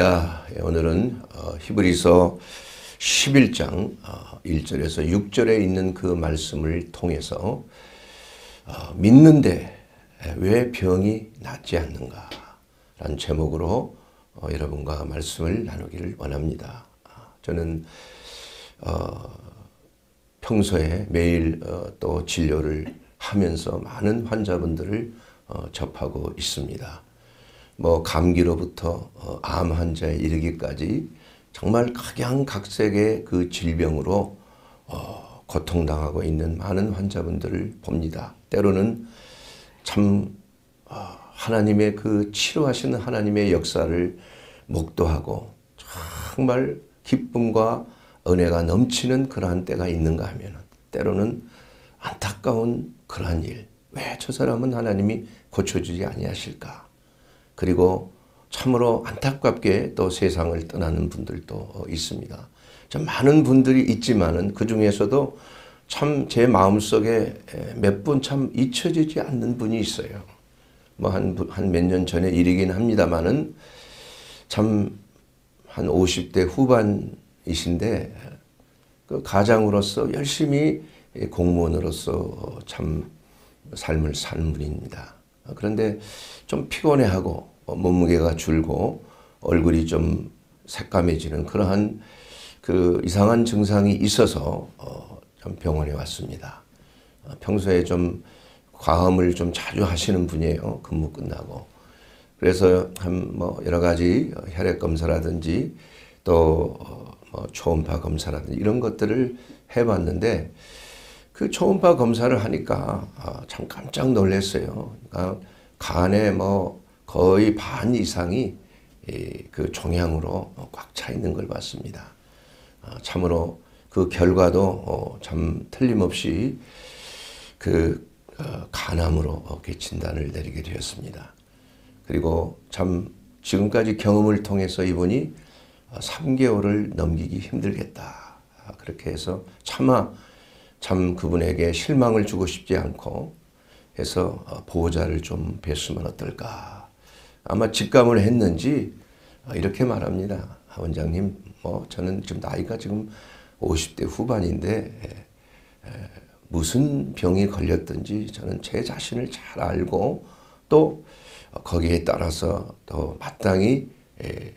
예, 오늘은 어, 히브리서 11장 1절에서 어, 6절에 있는 그 말씀을 통해서 어, 믿는데 예, 왜 병이 낫지 않는가 라는 제목으로 여러분과 말씀을 나누기를 원합니다. 아, 저는 평소에 매일 또 진료를 하면서 많은 환자분들을 접하고 있습니다. 뭐 감기로부터 어, 암 환자에 이르기까지 정말 각양각색의 그 질병으로 어, 고통당하고 있는 많은 환자분들을 봅니다. 때로는 참 어, 하나님의 그 치료하시는 하나님의 역사를 목도하고 정말 기쁨과 은혜가 넘치는 그러한 때가 있는가 하면 때로는 안타까운 그러한 일. 왜 저 사람은 하나님이 고쳐주지 아니하실까? 그리고 참으로 안타깝게 또 세상을 떠나는 분들도 있습니다. 참 많은 분들이 있지만은 그 중에서도 참 제 마음속에 몇 분 참 잊혀지지 않는 분이 있어요. 뭐 한 한 몇 년 전의 일이긴 합니다만은 참한 50대 후반이신데 그 가장으로서 열심히 공무원으로서 참 삶을 산 분입니다. 그런데 좀 피곤해하고 어, 몸무게가 줄고 얼굴이 좀 색감해지는 그러한 그 이상한 증상이 있어서 어, 병원에 왔습니다. 어, 평소에 좀 과음을 좀 자주 하시는 분이에요. 근무 끝나고. 그래서 한 뭐 여러 가지 혈액 검사라든지 또뭐 어, 초음파 검사라든지 이런 것들을 해봤는데 그 초음파 검사를 하니까 아, 참 깜짝 놀랐어요. 그러니까 간에 뭐 거의 반 이상이 예, 그 종양으로 어, 꽉차 있는 걸 봤습니다. 아, 참으로 그 결과도 어, 참 틀림없이 그 어, 간암으로 진단을 내리게 되었습니다. 그리고 참 지금까지 경험을 통해서 이분이 3개월을 넘기기 힘들겠다. 아, 그렇게 해서 차마 참 그분에게 실망을 주고 싶지 않고 해서 보호자를 좀 뵀으면 어떨까 아마 직감을 했는지 아, 이렇게 말합니다. 아, 원장님, 뭐 저는 지금 나이가 지금 50대 후반인데 예, 예, 무슨 병이 걸렸든지 저는 제 자신을 잘 알고 또 거기에 따라서 또 마땅히 예,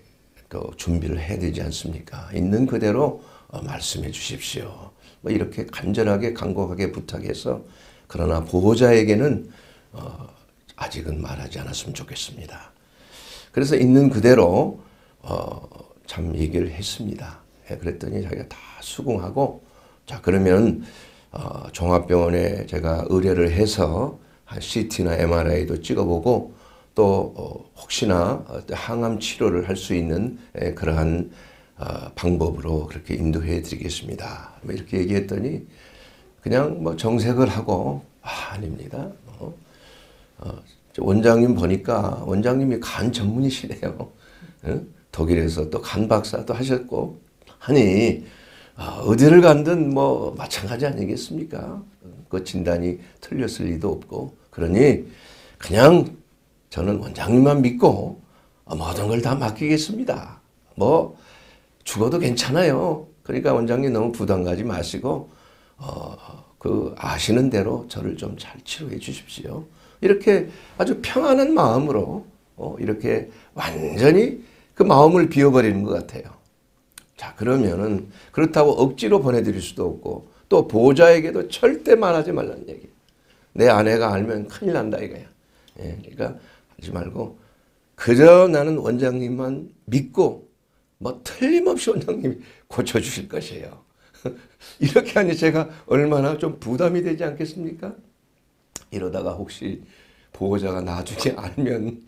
또 준비를 해야 되지 않습니까? 있는 그대로 어, 말씀해 주십시오. 뭐 이렇게 간절하게 간곡하게 부탁해서 그러나 보호자에게는 어, 아직은 말하지 않았으면 좋겠습니다. 그래서 있는 그대로 어, 참 얘기를 했습니다. 예, 그랬더니 자기가 다 수긍하고 자 그러면 어, 종합병원에 제가 의뢰를 해서 한 CT나 MRI도 찍어보고 또 어, 혹시나 항암 치료를 할 수 있는 예, 그러한 어, 방법으로 그렇게 인도해 드리겠습니다. 뭐 이렇게 얘기했더니 그냥 뭐 정색을 하고 아, 닙니다 뭐, 어, 어, 원장님 보니까 원장님이 간 전문이시네요. 독일에서 또 간 박사도 하셨고 하니 아, 어디를 간든 뭐 마찬가지 아니겠습니까? 그 진단이 틀렸을 리도 없고 그러니 그냥 저는 원장님만 믿고 모든 걸 다 맡기겠습니다. 뭐 죽어도 괜찮아요. 그러니까 원장님 너무 부담 가지 마시고 어, 그 아시는 대로 저를 좀 잘 치료해 주십시오. 이렇게 아주 평안한 마음으로 어, 이렇게 완전히 그 마음을 비워버리는 것 같아요. 자 그러면은 그렇다고 억지로 보내드릴 수도 없고 또 보호자에게도 절대 말하지 말라는 얘기. 내 아내가 알면 큰일 난다 이거야. 예, 그러니까 하지 말고 그저 나는 원장님만 믿고 뭐 틀림없이 원장님이 고쳐주실 것이에요. 이렇게 하니 제가 얼마나 좀 부담이 되지 않겠습니까? 이러다가 혹시 보호자가 나중에 알면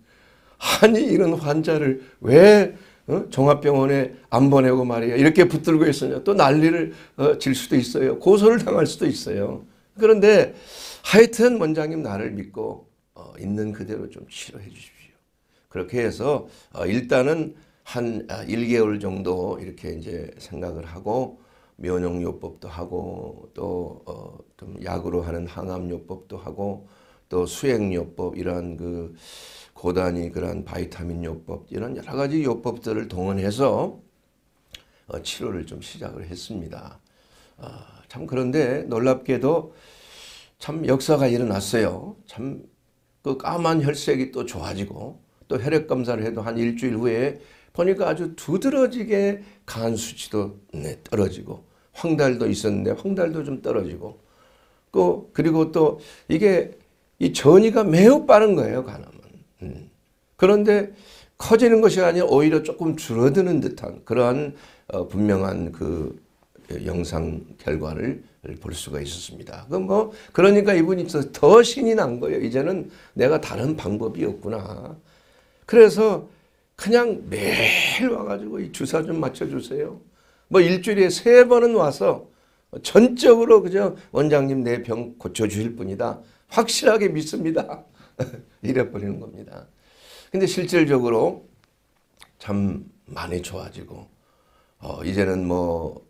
아니 이런 환자를 왜 어? 종합병원에 안 보내고 말이야 이렇게 붙들고 있으냐 또 난리를 어, 질 수도 있어요 고소를 당할 수도 있어요 그런데 하여튼 원장님 나를 믿고 어, 있는 그대로 좀 치료해 주십시오 그렇게 해서 어, 일단은 한 1개월 아, 정도 이렇게 이제 생각을 하고 면역요법도 하고 또좀 어, 약으로 하는 항암요법도 하고 또 수액요법 이러한 그 고단위 그런 바이타민 요법 이런 여러 가지 요법들을 동원해서 어 치료를 좀 시작을 했습니다. 어참 아, 그런데 놀랍게도 참 역사가 일어났어요. 참 그 까만 혈색이 또 좋아지고 또 혈액 검사를 해도 한 일주일 후에 보니까 아주 두드러지게 간 수치도 네, 떨어지고 황달도 있었는데 황달도 좀 떨어지고 또 그, 그리고 또 이게 이 전이가 매우 빠른 거예요 간암은 음. 그런데 커지는 것이 아니라 오히려 조금 줄어드는 듯한 그러한 어, 분명한 그 영상 결과를 볼 수가 있었습니다. 그뭐 그러니까 이분이 더 신이 난 거예요. 이제는 내가 다른 방법이 없구나. 그래서 그냥 매일 와가지고 이 주사 좀 맞춰주세요. 뭐 일주일에 세 번은 와서 전적으로 그죠 원장님 내 병 고쳐주실 분이다. 확실하게 믿습니다. 이래버리는 겁니다. 근데 실질적으로 참 많이 좋아지고 어, 이제는 뭐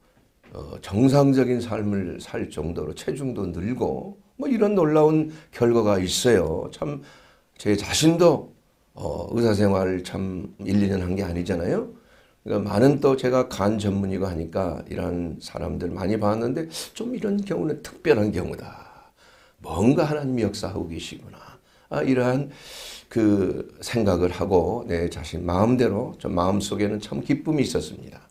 어, 정상적인 삶을 살 정도로 체중도 늘고 뭐 이런 놀라운 결과가 있어요. 참 제 자신도 어, 의사생활 참 1, 2년 한 게 아니잖아요. 그러니까 많은 또 제가 간전문의가 하니까 이런 사람들 많이 봤는데 좀 이런 경우는 특별한 경우다. 뭔가 하나님 역사하고 계시구나. 아, 이러한 그 생각을 하고 내 자신 마음대로 저 마음속에는 참 기쁨이 있었습니다.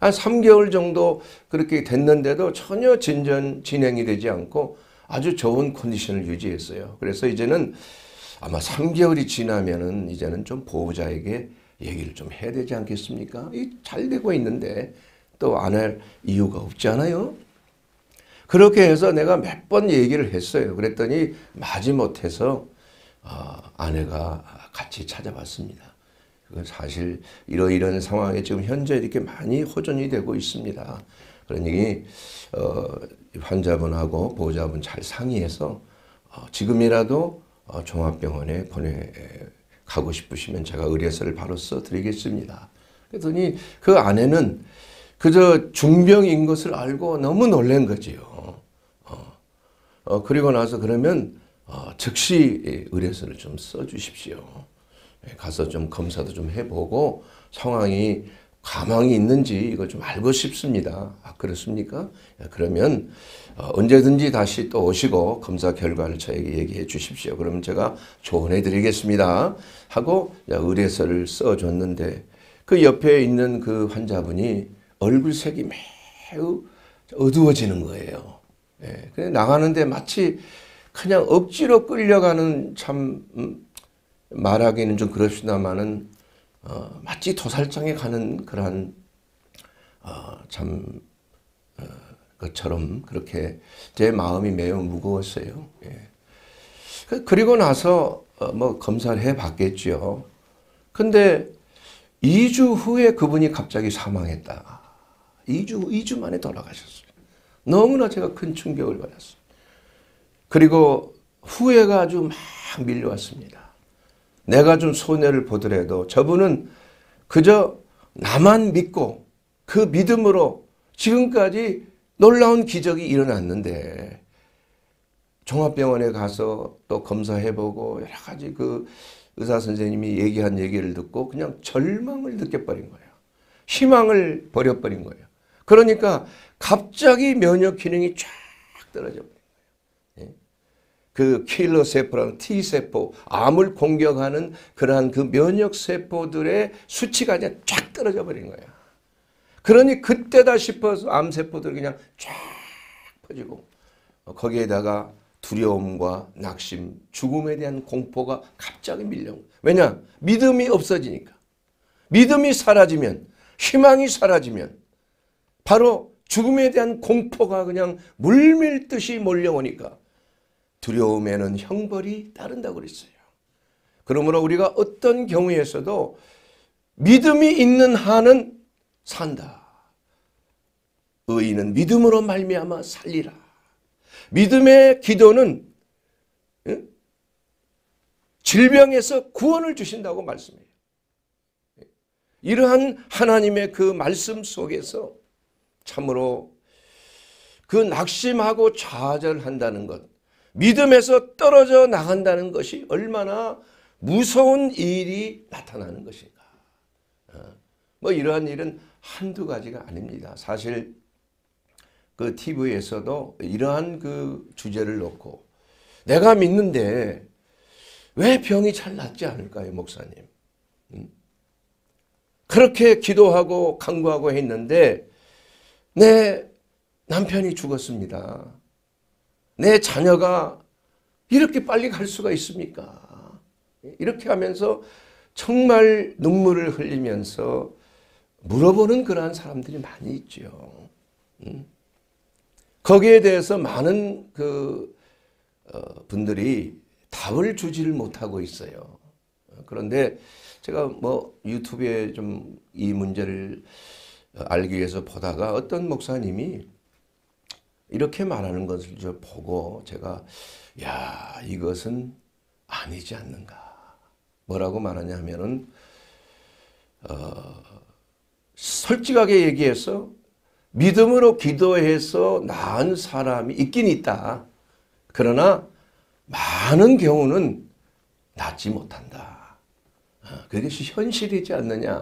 한 3개월 정도 그렇게 됐는데도 전혀 진전 진행이 되지 않고 아주 좋은 컨디션을 유지했어요. 그래서 이제는 아마 3개월이 지나면은 이제는 좀 보호자에게 얘기를 좀 해야 되지 않겠습니까? 잘 되고 있는데 또 안 할 이유가 없잖아요. 그렇게 해서 내가 몇 번 얘기를 했어요. 그랬더니 마지못해서 어, 아내가 같이 찾아왔습니다. 사실 이러이러한 상황에 지금 현재 이렇게 많이 호전이 되고 있습니다. 그러니 어, 환자분하고 보호자분 잘 상의해서 어, 지금이라도 어, 종합병원에 보내 가고 싶으시면 제가 의뢰서를 바로 써드리겠습니다. 그랬더니 그 아내는 그저 중병인 것을 알고 너무 놀란 거지요. 어, 어 그리고 나서 그러면 어, 즉시 의뢰서를 좀 써주십시오. 예, 가서 좀 검사도 좀 해보고 상황이 가망이 있는지 이거 좀 알고 싶습니다. 아, 그렇습니까? 예, 그러면 어, 언제든지 다시 또 오시고 검사 결과를 저에게 얘기해 주십시오. 그러면 제가 조언해 드리겠습니다. 하고 의뢰서를 써줬는데 그 옆에 있는 그 환자분이 얼굴색이 매우 어두워지는 거예요. 예. 그래 나가는데 마치 그냥 억지로 끌려가는 참 음, 말하기는 좀 그럽시다마는 어, 마치 도살장에 가는 그러 어, 참 어, 것처럼 그렇게 제 마음이 매우 무거웠어요. 예. 그, 그리고 나서 어, 뭐 검사를 해 봤겠죠. 근데 2주 후에 그분이 갑자기 사망했다. 2주 2주 만에 돌아가셨어요. 너무나 제가 큰 충격을 받았어요. 그리고 후회가 아주 막 밀려왔습니다. 내가 좀 손해를 보더라도 저분은 그저 나만 믿고 그 믿음으로 지금까지 놀라운 기적이 일어났는데 종합병원에 가서 또 검사해보고 여러 가지 그 의사 선생님이 얘기한 얘기를 듣고 그냥 절망을 느껴버린 거예요. 희망을 버려버린 거예요. 그러니까 갑자기 면역 기능이 쫙 떨어져 버린 거예요. 예? 그 킬러 세포라는 T 세포, 암을 공격하는 그러한 그 면역 세포들의 수치가 그냥 쫙 떨어져 버린 거예요. 그러니 그때다 싶어서 암 세포들 그냥 쫙 퍼지고 어, 거기에다가 두려움과 낙심, 죽음에 대한 공포가 갑자기 밀려온 거예요. 왜냐? 믿음이 없어지니까. 믿음이 사라지면, 희망이 사라지면 바로 죽음에 대한 공포가 그냥 물밀듯이 몰려오니까 두려움에는 형벌이 따른다고 그랬어요. 그러므로 우리가 어떤 경우에서도 믿음이 있는 한은 산다. 의인은 믿음으로 말미암아 살리라. 믿음의 기도는 질병에서 구원을 주신다고 말씀해요. 이러한 하나님의 그 말씀 속에서 참으로 그 낙심하고 좌절한다는 것, 믿음에서 떨어져 나간다는 것이 얼마나 무서운 일이 나타나는 것인가. 어? 뭐 이러한 일은 한두 가지가 아닙니다. 사실 그 TV에서도 이러한 그 주제를 놓고 내가 믿는데 왜 병이 잘 낫지 않을까요, 목사님? 음? 그렇게 기도하고 강구하고 했는데 내 남편이 죽었습니다. 내 자녀가 이렇게 빨리 갈 수가 있습니까? 이렇게 하면서 정말 눈물을 흘리면서 물어보는 그러한 사람들이 많이 있죠. 음? 거기에 대해서 많은 그 어, 분들이 답을 주지를 못하고 있어요. 그런데 제가 뭐 유튜브에 좀 이 문제를 알기 위해서 보다가 어떤 목사님이 이렇게 말하는 것을 저 보고 제가 야 이것은 아니지 않는가 뭐라고 말하냐 면은 어, 솔직하게 얘기해서 믿음으로 기도해서 나은 사람이 있긴 있다. 그러나 많은 경우는 낫지 못한다. 어, 그것이 현실이지 않느냐.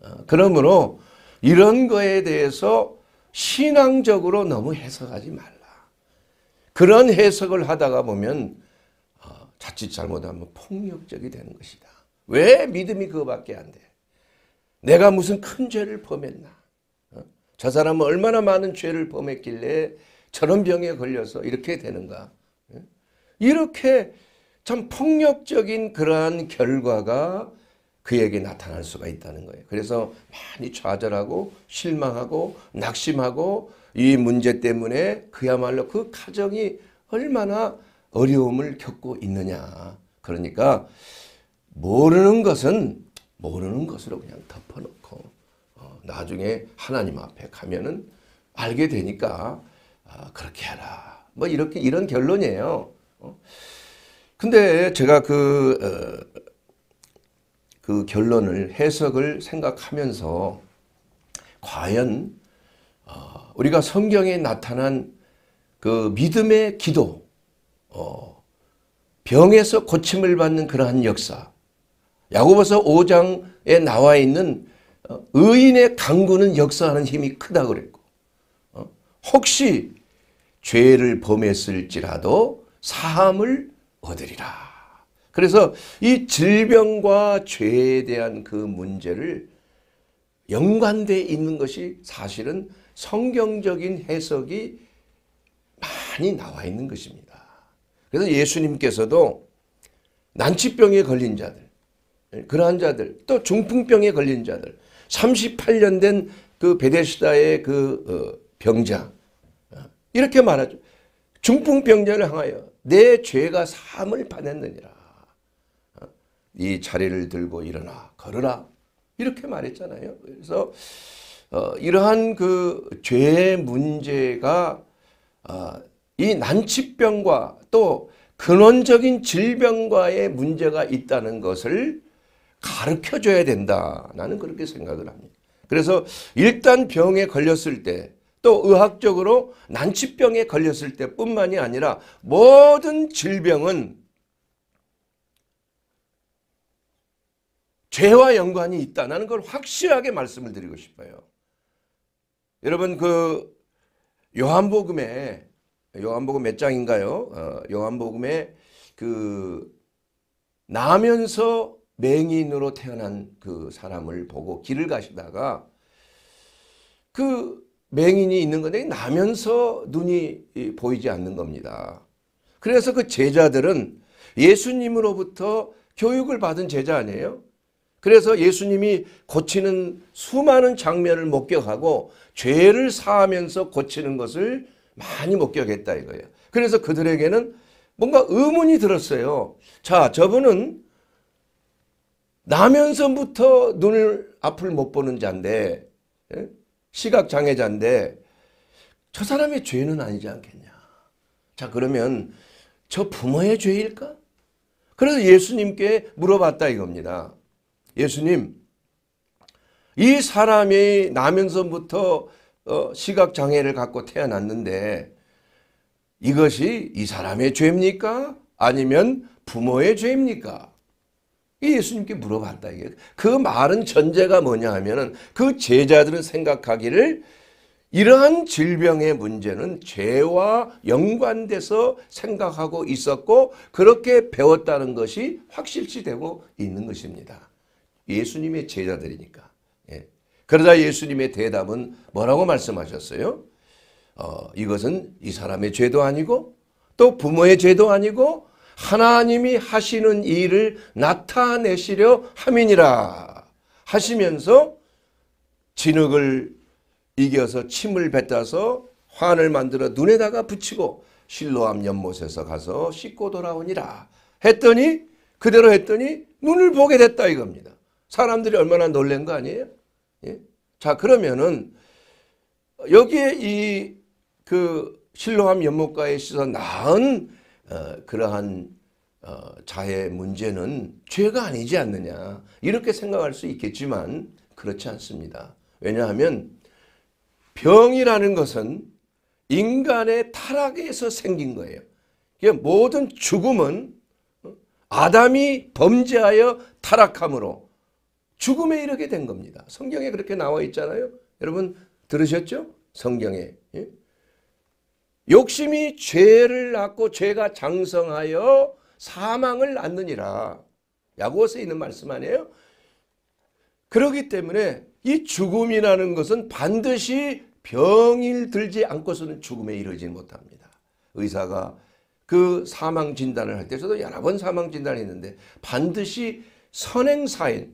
어, 그러므로 이런 거에 대해서 신앙적으로 너무 해석하지 말라. 그런 해석을 하다가 보면 어, 자칫 잘못하면 폭력적이 되는 것이다. 왜 믿음이 그거밖에 안 돼? 내가 무슨 큰 죄를 범했나? 저 사람은 얼마나 많은 죄를 범했길래 저런 병에 걸려서 이렇게 되는가. 예? 이렇게 참 폭력적인 그러한 결과가 그에게 나타날 수가 있다는 거예요. 그래서 많이 좌절하고 실망하고 낙심하고 이 문제 때문에 그야말로 그 가정이 얼마나 어려움을 겪고 있느냐. 그러니까 모르는 것은 모르는 것으로 그냥 덮어놓고 나중에 하나님 앞에 가면은 알게 되니까 아, 그렇게 해라. 뭐 이렇게 이런 결론이에요. 어? 근데 제가 그, 어, 그 결론을 해석을 생각하면서 과연 어, 우리가 성경에 나타난 그 믿음의 기도, 어, 병에서 고침을 받는 그러한 역사, 야고보서 5장에 나와 있는 어, 의인의 강구는 역사하는 힘이 크다 그랬고 어, 혹시 죄를 범했을지라도 사함을 얻으리라. 그래서 이 질병과 죄에 대한 그 문제를 연관돼 있는 것이 사실은 성경적인 해석이 많이 나와 있는 것입니다. 그래서 예수님께서도 난치병에 걸린 자들, 그러한 자들, 또 중풍병에 걸린 자들, 38년 된 그 베데스다의 그, 그 어, 병자 이렇게 말하죠. 중풍병자를 향하여 내 죄가 사함을 받았느니라. 이 자리를 들고 일어나 걸으라 이렇게 말했잖아요. 그래서 어, 이러한 그 죄의 문제가 어, 이 난치병과 또 근원적인 질병과의 문제가 있다는 것을 가르켜 줘야 된다. 나는 그렇게 생각을 합니다. 그래서 일단 병에 걸렸을 때 또 의학적으로 난치병에 걸렸을 때뿐만이 아니라 모든 질병은 죄와 연관이 있다는 걸 확실하게 말씀을 드리고 싶어요. 여러분 그 요한복음에 요한복음 몇 장인가요? 어, 요한복음에 그 나면서 맹인으로 태어난 그 사람을 보고 길을 가시다가 그 맹인이 있는 건데 나면서 눈이 보이지 않는 겁니다. 그래서 그 제자들은 예수님으로부터 교육을 받은 제자 아니에요? 그래서 예수님이 고치는 수많은 장면을 목격하고 죄를 사하면서 고치는 것을 많이 목격했다 이거예요. 그래서 그들에게는 뭔가 의문이 들었어요. 자, 저분은 나면서부터 눈을 앞을 못 보는 자인데 예? 시각장애자인데 저 사람의 죄는 아니지 않겠냐. 자 그러면 저 부모의 죄일까? 그래서 예수님께 물어봤다 이겁니다. 예수님 이 사람이 나면서부터 어, 시각장애를 갖고 태어났는데 이것이 이 사람의 죄입니까? 아니면 부모의 죄입니까? 예수님께 물어봤다. 이게. 그 말은 전제가 뭐냐 하면은 그 제자들은 생각하기를 이러한 질병의 문제는 죄와 연관돼서 생각하고 있었고 그렇게 배웠다는 것이 확실시 되고 있는 것입니다. 예수님의 제자들이니까. 예. 그러자 예수님의 대답은 뭐라고 말씀하셨어요? 어, 이것은 이 사람의 죄도 아니고 또 부모의 죄도 아니고 하나님이 하시는 일을 나타내시려 함이니라 하시면서 진흙을 이겨서 침을 뱉어서 환을 만들어 눈에다가 붙이고 실로암 연못에서 가서 씻고 돌아오니라 했더니 그대로 했더니 눈을 보게 됐다 이겁니다. 사람들이 얼마나 놀란 거 아니에요? 예? 자 그러면은 여기에 이 그 실로암 연못가에 씻어 나은 어, 그러한 어, 자해 문제는 죄가 아니지 않느냐 이렇게 생각할 수 있겠지만 그렇지 않습니다. 왜냐하면 병이라는 것은 인간의 타락에서 생긴 거예요. 그러니까 모든 죽음은 어, 아담이 범죄하여 타락함으로 죽음에 이르게 된 겁니다. 성경에 그렇게 나와 있잖아요. 여러분 들으셨죠? 성경에 욕심이 죄를 낳고 죄가 장성하여 사망을 낳느니라. 야고보서 있는 말씀 아니에요? 그러기 때문에 이 죽음이라는 것은 반드시 병일 들지 않고서는 죽음에 이르지 못합니다. 의사가 그 사망 진단을 할 때 저도 여러 번 사망 진단을 했는데 반드시 선행사인,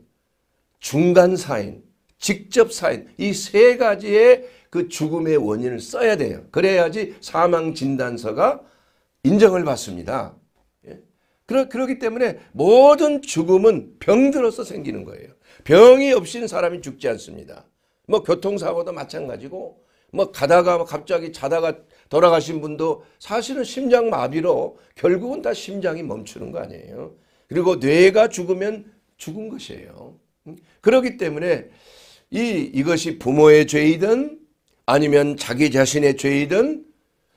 중간사인, 직접사인 이 세 가지의 그 죽음의 원인을 써야 돼요. 그래야지 사망 진단서가 인정을 받습니다. 예? 그러, 그렇기 때문에 모든 죽음은 병들어서 생기는 거예요. 병이 없이는 사람이 죽지 않습니다. 뭐 교통사고도 마찬가지고 뭐 가다가 갑자기 자다가 돌아가신 분도 사실은 심장마비로 결국은 다 심장이 멈추는 거 아니에요. 그리고 뇌가 죽으면 죽은 것이에요. 음? 그렇기 때문에 이, 이것이 부모의 죄이든 아니면 자기 자신의 죄이든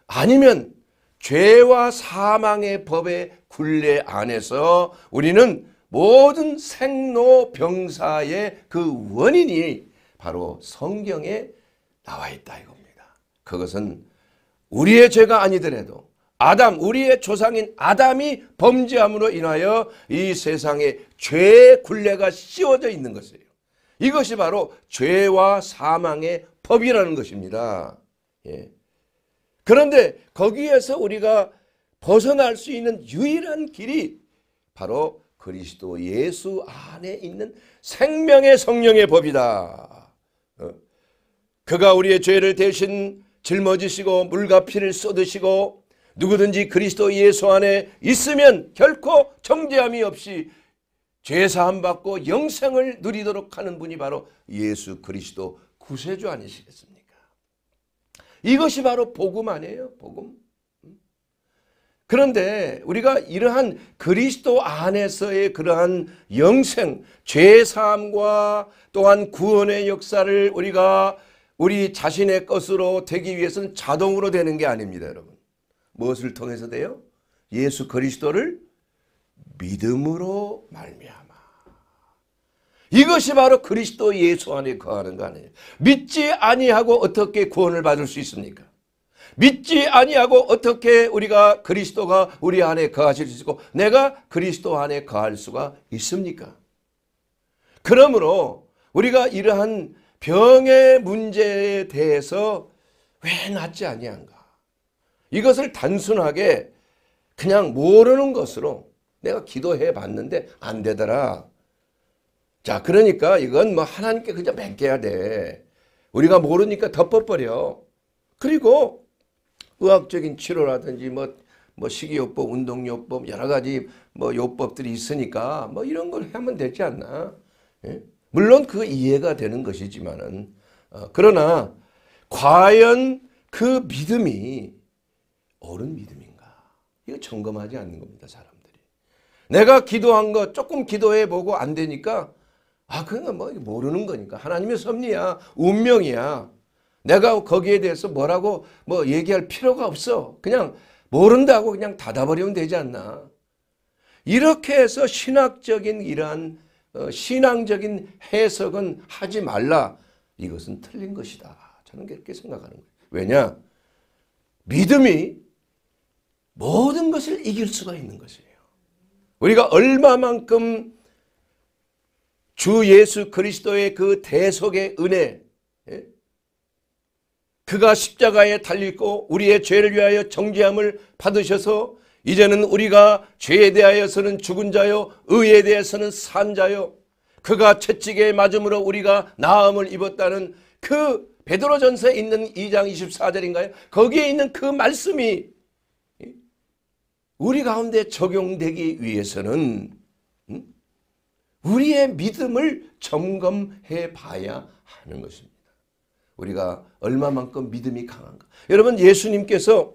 아니면 죄와 사망의 법의 굴레 안에서 우리는 모든 생로병사의 그 원인이 바로 성경에 나와 있다 이겁니다. 그것은 우리의 죄가 아니더라도 아담 우리의 조상인 아담이 범죄함으로 인하여 이 세상에 죄의 굴레가 씌워져 있는 것이에요. 이것이 바로 죄와 사망의 법이라는 것입니다. 예. 그런데 거기에서 우리가 벗어날 수 있는 유일한 길이 바로 그리스도 예수 안에 있는 생명의 성령의 법이다. 어. 그가 우리의 죄를 대신 짊어지시고 물과 피를 쏟으시고 누구든지 그리스도 예수 안에 있으면 결코 정죄함이 없이 죄사함 받고 영생을 누리도록 하는 분이 바로 예수 그리스도 구세주 아니시겠습니까? 이것이 바로 복음 아니에요? 복음. 음? 그런데 우리가 이러한 그리스도 안에서의 그러한 영생, 죄사함과 또한 구원의 역사를 우리가 우리 자신의 것으로 되기 위해서는 자동으로 되는 게 아닙니다. 여러분. 무엇을 통해서 돼요? 예수 그리스도를 믿음으로 말미암 이것이 바로 그리스도 예수 안에 거하는 거 아니에요. 믿지 아니하고 어떻게 구원을 받을 수 있습니까? 믿지 아니하고 어떻게 우리가 그리스도가 우리 안에 거하실 수 있고 내가 그리스도 안에 거할 수가 있습니까? 그러므로 우리가 이러한 병의 문제에 대해서 왜 낫지 아니한가? 이것을 단순하게 그냥 모르는 것으로 내가 기도해 봤는데 안 되더라. 자, 그러니까 이건 뭐 하나님께 그냥 맡겨야 돼. 우리가 모르니까 덮어버려. 그리고 의학적인 치료라든지 뭐, 뭐 식이요법, 운동요법, 여러 가지 뭐 요법들이 있으니까 뭐 이런 걸 하면 되지 않나. 예? 물론 그 이해가 되는 것이지만은. 어, 그러나 과연 그 믿음이 옳은 믿음인가. 이거 점검하지 않는 겁니다, 사람들이. 내가 기도한 거 조금 기도해 보고 안 되니까 아, 그건 그러니까 뭐 모르는 거니까. 하나님의 섭리야. 운명이야. 내가 거기에 대해서 뭐라고 뭐 얘기할 필요가 없어. 그냥 모른다고 그냥 닫아버리면 되지 않나. 이렇게 해서 신학적인 이러한 어, 신앙적인 해석은 하지 말라. 이것은 틀린 것이다. 저는 그렇게 생각하는 거예요. 왜냐? 믿음이 모든 것을 이길 수가 있는 것이에요. 우리가 얼마만큼 주 예수 그리스도의 그 대속의 은혜 예? 그가 십자가에 달리고 우리의 죄를 위하여 정죄함을 받으셔서 이제는 우리가 죄에 대하여서는 죽은 자요 의에 대해서는 산 자요 그가 채찍에 맞음으로 우리가 나음을 입었다는 그 베드로전서에 있는 2장 24절인가요? 거기에 있는 그 말씀이 우리 가운데 적용되기 위해서는 우리의 믿음을 점검해 봐야 하는 것입니다. 우리가 얼마만큼 믿음이 강한가. 여러분 예수님께서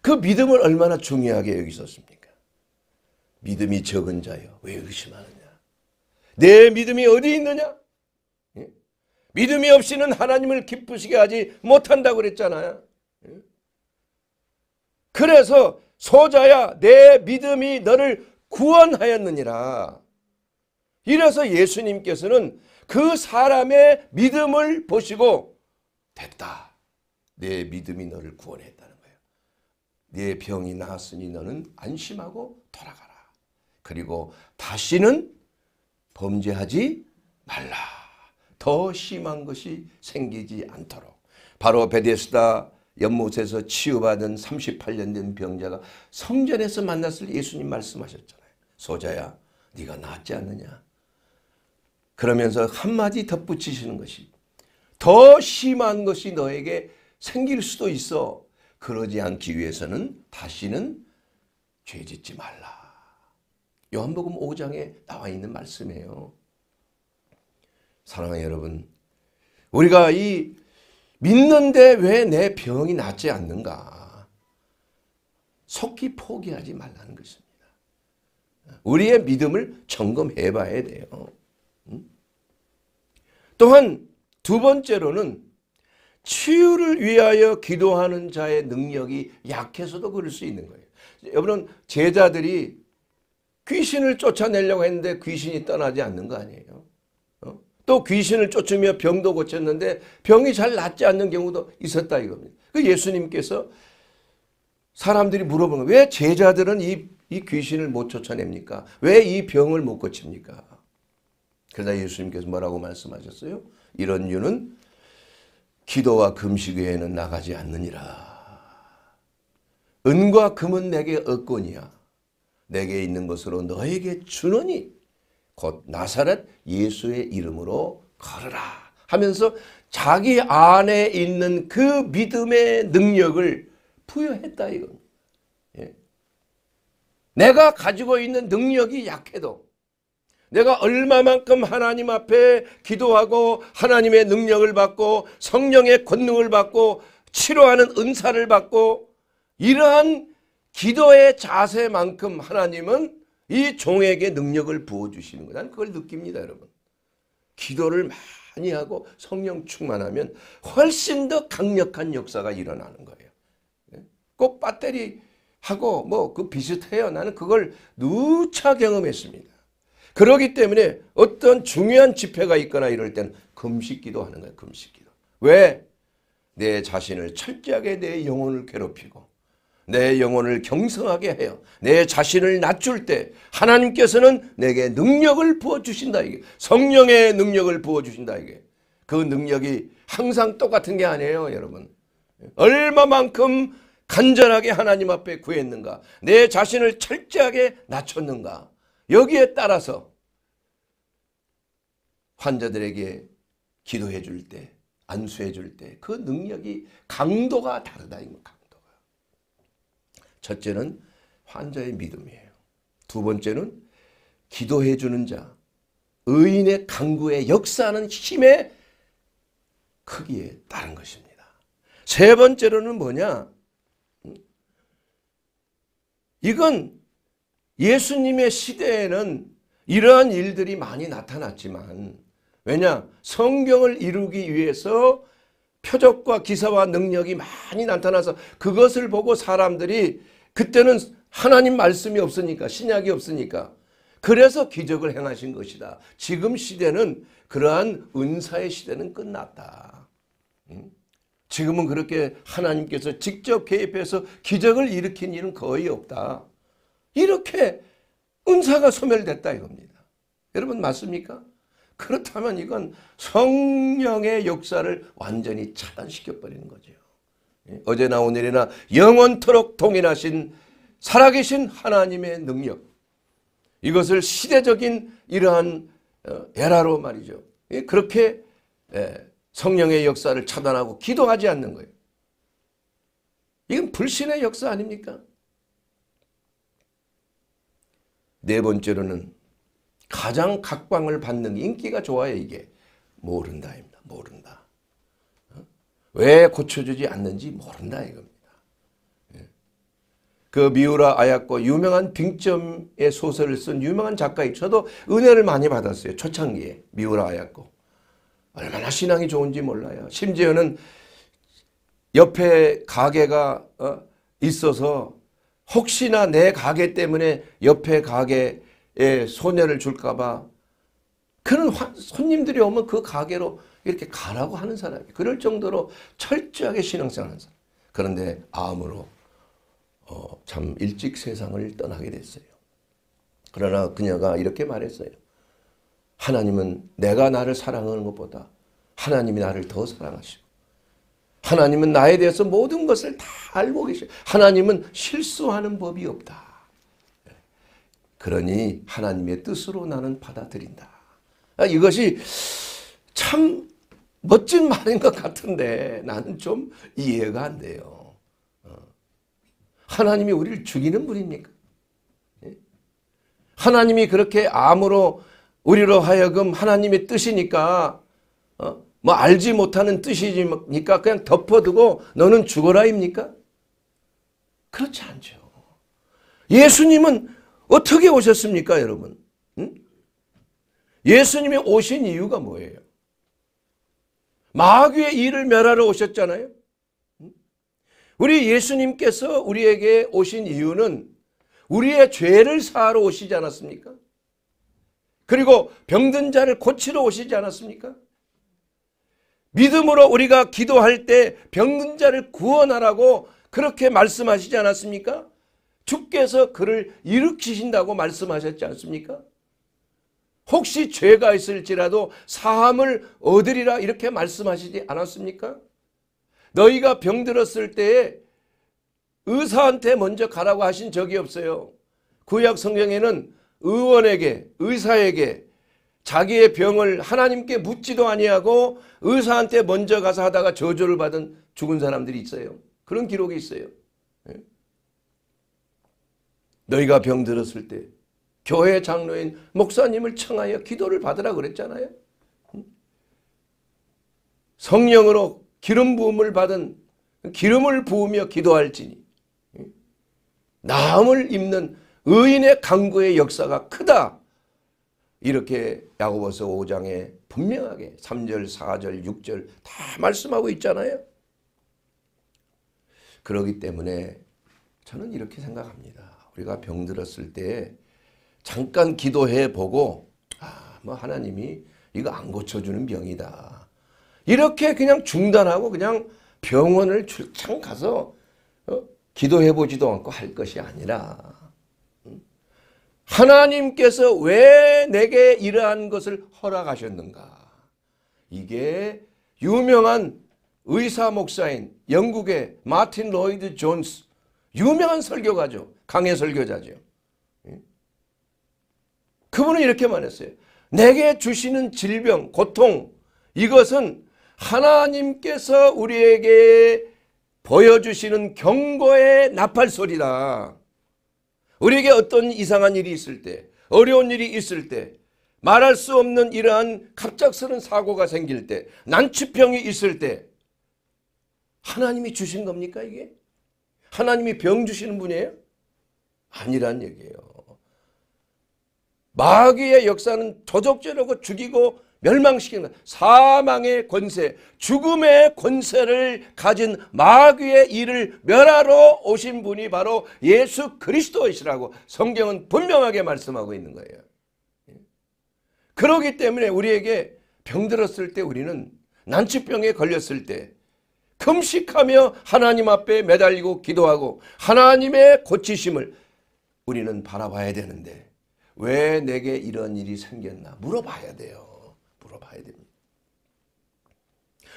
그 믿음을 얼마나 중요하게 여기셨습니까? 믿음이 적은 자여 왜 의심하느냐? 내 믿음이 어디 있느냐? 예? 믿음이 없이는 하나님을 기쁘시게 하지 못한다고 그랬잖아요. 예? 그래서 소자야 내 믿음이 너를 구원하였느니라. 이래서 예수님께서는 그 사람의 믿음을 보시고 됐다. 내 믿음이 너를 구원했다는 거예요. 내 병이 나았으니 너는 안심하고 돌아가라. 그리고 다시는 범죄하지 말라. 더 심한 것이 생기지 않도록. 바로 베데스다 연못에서 치유받은 38년 된 병자가 성전에서 만났을 예수님 말씀하셨잖아요. 소자야 네가 낫지 않느냐. 그러면서 한마디 덧붙이시는 것이 더 심한 것이 너에게 생길 수도 있어. 그러지 않기 위해서는 다시는 죄 짓지 말라. 요한복음 5장에 나와 있는 말씀이에요. 사랑하는 여러분, 우리가 이 믿는데 왜 내 병이 낫지 않는가? 속히 포기하지 말라는 것입니다. 우리의 믿음을 점검해 봐야 돼요. 또한 두 번째로는 치유를 위하여 기도하는 자의 능력이 약해서도 그럴 수 있는 거예요. 여러분 제자들이 귀신을 쫓아내려고 했는데 귀신이 떠나지 않는 거 아니에요. 어? 또 귀신을 쫓으며 병도 고쳤는데 병이 잘 낫지 않는 경우도 있었다 이겁니다. 그 예수님께서 사람들이 물어보는 거예요. 왜 제자들은 이, 이 귀신을 못 쫓아냅니까? 왜 이 병을 못 고칩니까? 그러자 예수님께서 뭐라고 말씀하셨어요? 이런 유는 기도와 금식 외에는 나가지 않느니라. 은과 금은 내게 얻거니와 내게 있는 것으로 너에게 주노니 곧 나사렛 예수의 이름으로 걸으라 하면서 자기 안에 있는 그 믿음의 능력을 부여했다 이건. 예. 내가 가지고 있는 능력이 약해도 내가 얼마만큼 하나님 앞에 기도하고 하나님의 능력을 받고 성령의 권능을 받고 치료하는 은사를 받고 이러한 기도의 자세만큼 하나님은 이 종에게 능력을 부어주시는 거다. 그걸 느낍니다 여러분. 기도를 많이 하고 성령 충만하면 훨씬 더 강력한 역사가 일어나는 거예요. 예? 꼭 배터리 하고 뭐 그 비슷해요. 나는 그걸 누차 경험했습니다. 그러기 때문에 어떤 중요한 집회가 있거나 이럴 때는 금식기도 하는 거예요. 금식기도. 왜? 내 자신을 철저하게 내 영혼을 괴롭히고 내 영혼을 경성하게 해요. 내 자신을 낮출 때 하나님께서는 내게 능력을 부어주신다. 이게 성령의 능력을 부어주신다. 이게 그 능력이 항상 똑같은 게 아니에요. 여러분. 얼마만큼 간절하게 하나님 앞에 구했는가 내 자신을 철저하게 낮췄는가 여기에 따라서 환자들에게 기도해 줄 때, 안수해 줄 때 그 능력이 강도가 다르다. 이거 강도가. 첫째는 환자의 믿음이에요. 두 번째는 기도해 주는 자, 의인의 강구에 역사하는 힘의 크기에 따른 것입니다. 세 번째로는 뭐냐? 음? 이건 예수님의 시대에는 이러한 일들이 많이 나타났지만 왜냐 성경을 이루기 위해서 표적과 기사와 능력이 많이 나타나서 그것을 보고 사람들이 그때는 하나님 말씀이 없으니까 신약이 없으니까 그래서 기적을 행하신 것이다. 지금 시대는 그러한 은사의 시대는 끝났다. 지금은 그렇게 하나님께서 직접 개입해서 기적을 일으킨 일은 거의 없다. 이렇게 은사가 소멸됐다 이겁니다. 여러분 맞습니까? 그렇다면 이건 성령의 역사를 완전히 차단시켜버리는 거죠. 예? 어제나 오늘이나 영원토록 동일하신 살아계신 하나님의 능력 이것을 시대적인 이러한 어, 에라로 말이죠. 예, 그렇게 예, 성령의 역사를 차단하고 기도하지 않는 거예요. 이건 불신의 역사 아닙니까? 네 번째로는 가장 각광을 받는 인기가 좋아요 이게 모른다입니다. 모른다. 어? 왜 고쳐주지 않는지 모른다 이겁니다. 예. 그 미우라 아야코 유명한 빙점의 소설을 쓴 유명한 작가이 저도 은혜를 많이 받았어요. 초창기에 미우라 아야코. 얼마나 신앙이 좋은지 몰라요. 심지어는 옆에 가게가 어, 있어서 혹시나 내 가게 때문에 옆에 가게에 손해를 줄까봐 그런 손님들이 오면 그 가게로 이렇게 가라고 하는 사람이 그럴 정도로 철저하게 신앙생활 하는 사람 그런데 암으로 어, 참 일찍 세상을 떠나게 됐어요. 그러나 그녀가 이렇게 말했어요. 하나님은 내가 나를 사랑하는 것보다 하나님이 나를 더 사랑하시고 하나님은 나에 대해서 모든 것을 다 알고 계셔. 하나님은 실수하는 법이 없다. 그러니 하나님의 뜻으로 나는 받아들인다. 아, 이것이 참 멋진 말인 것 같은데 나는 좀 이해가 안 돼요. 어. 하나님이 우리를 죽이는 분입니까? 예? 하나님이 그렇게 암으로 우리로 하여금 하나님의 뜻이니까 어? 뭐 알지 못하는 뜻이니까 그냥 덮어두고 너는 죽어라입니까? 그렇지 않죠. 예수님은 어떻게 오셨습니까 여러분? 응? 예수님이 오신 이유가 뭐예요? 마귀의 일을 멸하러 오셨잖아요. 우리 예수님께서 우리에게 오신 이유는 우리의 죄를 사하러 오시지 않았습니까? 그리고 병든 자를 고치러 오시지 않았습니까? 믿음으로 우리가 기도할 때 병든 자를 구원하라고 그렇게 말씀하시지 않았습니까? 주께서 그를 일으키신다고 말씀하셨지 않습니까? 혹시 죄가 있을지라도 사함을 얻으리라 이렇게 말씀하시지 않았습니까? 너희가 병들었을 때에 의사한테 먼저 가라고 하신 적이 없어요. 구약 성경에는 의원에게 의사에게 자기의 병을 하나님께 묻지도 아니하고 의사한테 먼저 가서 하다가 저주를 받은 죽은 사람들이 있어요. 그런 기록이 있어요. 예? 너희가 병 들었을 때 교회 장로인 목사님을 청하여 기도를 받으라 그랬잖아요. 성령으로 기름 부음을 받은 기름을 부으며 기도할지니 예? 나음을 입는 의인의 강구의 역사가 크다. 이렇게 야고보서 5장에 분명하게 3절, 4절, 6절 다 말씀하고 있잖아요. 그러기 때문에 저는 이렇게 생각합니다. 우리가 병들었을 때 잠깐 기도해 보고 아, 뭐 하나님이 이거 안 고쳐주는 병이다. 이렇게 그냥 중단하고 그냥 병원을 출장 가서 어? 기도해 보지도 않고 할 것이 아니라 하나님께서 왜 내게 이러한 것을 허락하셨는가? 이게 유명한 의사 목사인 영국의 마틴 로이드 존스 유명한 설교가죠. 강해 설교자죠. 예? 그분은 이렇게 말했어요. 내게 주시는 질병, 고통 이것은 하나님께서 우리에게 보여주시는 경고의 나팔 소리다. 우리에게 어떤 이상한 일이 있을 때, 어려운 일이 있을 때, 말할 수 없는 이러한 갑작스런 사고가 생길 때, 난치병이 있을 때, 하나님이 주신 겁니까, 이게? 하나님이 병 주시는 분이에요? 아니란 얘기예요. 마귀의 역사는 도적죄라고 죽이고 멸망시키는 것. 사망의 권세, 죽음의 권세를 가진 마귀의 일을 멸하러 오신 분이 바로 예수 그리스도이시라고 성경은 분명하게 말씀하고 있는 거예요. 그러기 때문에 우리에게 병들었을 때 우리는 난치병에 걸렸을 때 금식하며 하나님 앞에 매달리고 기도하고 하나님의 고치심을 우리는 바라봐야 되는데 왜 내게 이런 일이 생겼나 물어봐야 돼요.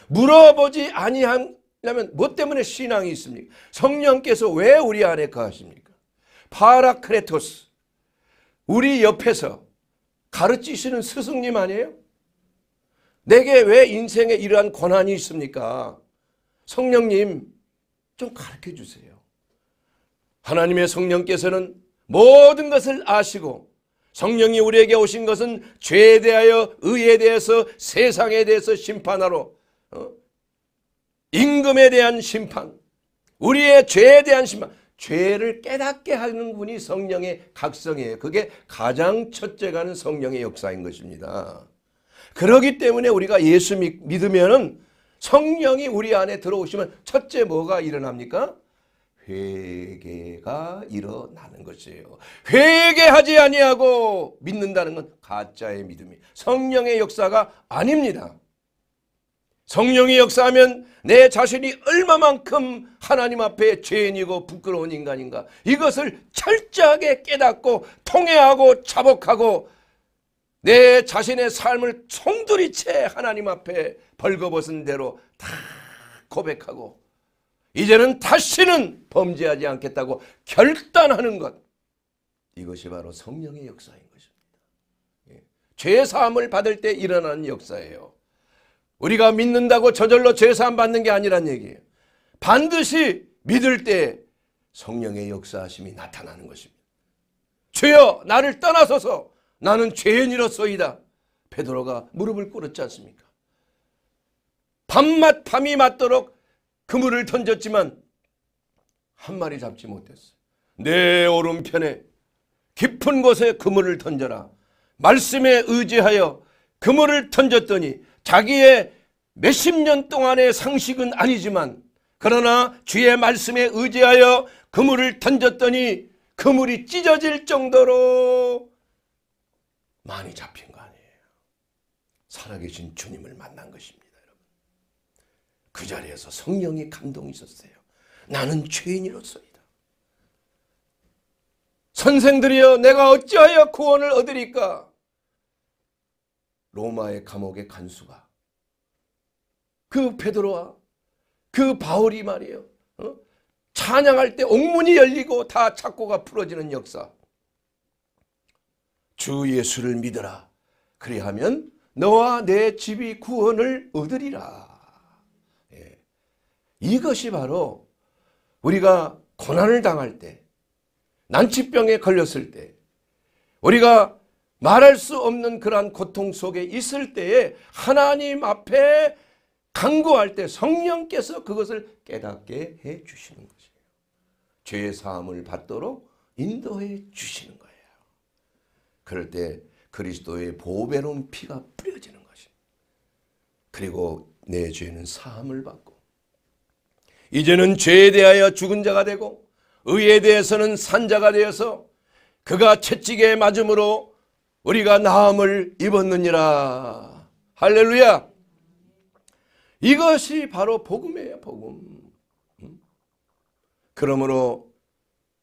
물어보지 아니하려면 뭐 때문에 신앙이 있습니까? 성령께서 왜 우리 안에 거하십니까? 파라크레토스 우리 옆에서 가르치시는 스승님 아니에요? 내게 왜 인생에 이러한 권한이 있습니까? 성령님 좀 가르쳐 주세요. 하나님의 성령께서는 모든 것을 아시고 성령이 우리에게 오신 것은 죄에 대하여 의에 대해서 세상에 대해서 심판하러 어? 임금에 대한 심판, 우리의 죄에 대한 심판, 죄를 깨닫게 하는 분이 성령의 각성이에요. 그게 가장 첫째 가는 성령의 역사인 것입니다. 그러기 때문에 우리가 예수 믿으면 성령이 우리 안에 들어오시면 첫째 뭐가 일어납니까? 회개가 일어나는 것이에요. 회개하지 아니하고 믿는다는 건 가짜의 믿음이 성령의 역사가 아닙니다. 성령이 역사하면 내 자신이 얼마만큼 하나님 앞에 죄인이고 부끄러운 인간인가 이것을 철저하게 깨닫고 통해하고 자복하고 내 자신의 삶을 송두리째 하나님 앞에 벌거벗은 대로 다 고백하고 이제는 다시는 범죄하지 않겠다고 결단하는 것 이것이 바로 성령의 역사인 것입니다. 예. 죄 사함을 받을 때 일어나는 역사예요. 우리가 믿는다고 저절로 죄사함 받는 게 아니란 얘기예요. 반드시 믿을 때 성령의 역사심이 나타나는 것입니다. 주여 나를 떠나서서 나는 죄인이로소이다. 베드로가 무릎을 꿇었지 않습니까? 밤맛 밤이 맞도록 그물을 던졌지만 한 마리 잡지 못했어요. 내 오른편에 깊은 곳에 그물을 던져라. 말씀에 의지하여 그물을 던졌더니 자기의 몇십 년 동안의 상식은 아니지만 그러나 주의 말씀에 의지하여 그물을 던졌더니 그물이 찢어질 정도로 많이 잡힌 거 아니에요. 살아계신 주님을 만난 것입니다. 여러분. 그 자리에서 성령의 감동이 있었어요. 나는 죄인이로소이다. 선생들이여 내가 어찌하여 구원을 얻으리까? 로마의 감옥의 간수가 그 베드로와 그 바울이 말이에요. 어? 찬양할 때 옥문이 열리고 다 착고가 풀어지는 역사. 주 예수를 믿어라. 그리하면 너와 내 집이 구원을 얻으리라. 예. 이것이 바로 우리가 고난을 당할 때, 난치병에 걸렸을 때, 우리가 말할 수 없는 그러한 고통 속에 있을 때에 하나님 앞에 강구할 때 성령께서 그것을 깨닫게 해 주시는 것이에요. 죄의 사함을 받도록 인도해 주시는 거예요. 그럴 때 그리스도의 보배로운 피가 뿌려지는 것입니다. 그리고 내 죄는 사함을 받고 이제는 죄에 대하여 죽은 자가 되고 의에 대해서는 산자가 되어서 그가 채찍에 맞음으로 우리가 나음을 입었느니라. 할렐루야. 이것이 바로 복음이에요, 복음. 그러므로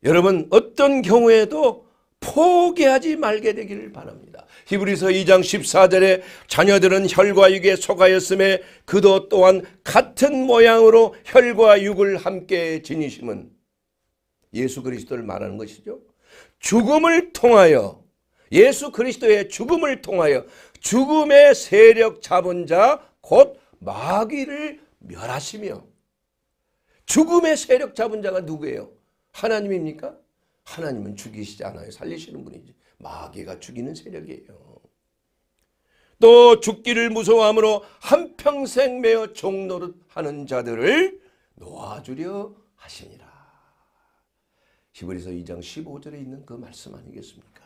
여러분 어떤 경우에도 포기하지 말게 되기를 바랍니다. 히브리서 2장 14절에 자녀들은 혈과 육에 속하였음에 그도 또한 같은 모양으로 혈과 육을 함께 지니심은 예수 그리스도를 말하는 것이죠. 죽음을 통하여 예수 그리스도의 죽음을 통하여 죽음의 세력 잡은 자 곧 마귀를 멸하시며 죽음의 세력 잡은 자가 누구예요? 하나님입니까? 하나님은 죽이시지 않아요. 살리시는 분이지. 마귀가 죽이는 세력이에요. 또 죽기를 무서워함으로 한평생 매어 종노릇 하는 자들을 놓아주려 하시니라. 히브리서 2장 15절에 있는 그 말씀 아니겠습니까?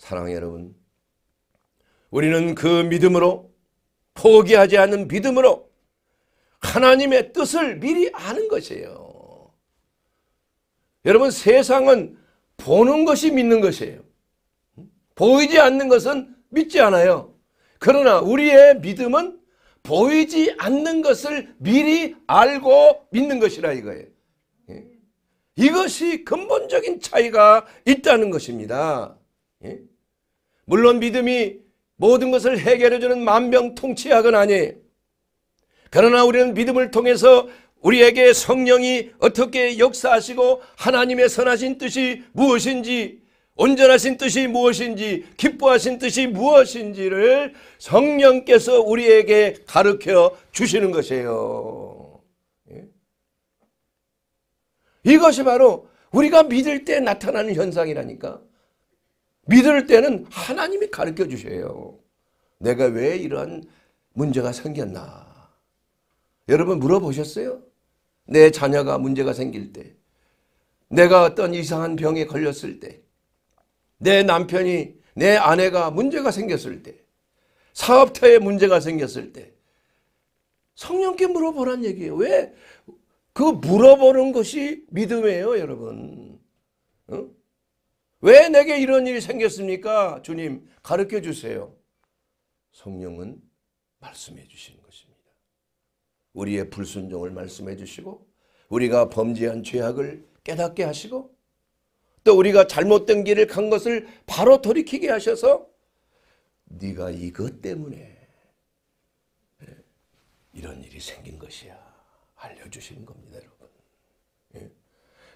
사랑 여러분. 우리는 그 믿음으로 포기하지 않는 믿음으로 하나님의 뜻을 미리 아는 것이에요. 여러분 세상은 보는 것이 믿는 것이에요. 보이지 않는 것은 믿지 않아요. 그러나 우리의 믿음은 보이지 않는 것을 미리 알고 믿는 것이라 이거예요. 예. 이것이 근본적인 차이가 있다는 것입니다. 예. 물론 믿음이 모든 것을 해결해주는 만병통치약은 아니에요. 그러나 우리는 믿음을 통해서 우리에게 성령이 어떻게 역사하시고 하나님의 선하신 뜻이 무엇인지 온전하신 뜻이 무엇인지 기뻐하신 뜻이 무엇인지를 성령께서 우리에게 가르쳐 주시는 것이에요. 예? 이것이 바로 우리가 믿을 때 나타나는 현상이라니까. 믿을 때는 하나님이 가르쳐 주세요 내가 왜 이런 문제가 생겼나. 여러분 물어보셨어요? 내 자녀가 문제가 생길 때, 내가 어떤 이상한 병에 걸렸을 때, 내 남편이, 내 아내가 문제가 생겼을 때, 사업터에 문제가 생겼을 때, 성령께 물어보란 얘기예요. 왜? 그 물어보는 것이 믿음이에요, 여러분. 어? 왜 내게 이런 일이 생겼습니까? 주님, 가르쳐 주세요. 성령은 말씀해 주시는 것입니다. 우리의 불순종을 말씀해 주시고, 우리가 범죄한 죄악을 깨닫게 하시고, 또 우리가 잘못된 길을 간 것을 바로 돌이키게 하셔서, 네가 이것 때문에 예, 이런 일이 생긴 것이야. 알려주시는 겁니다,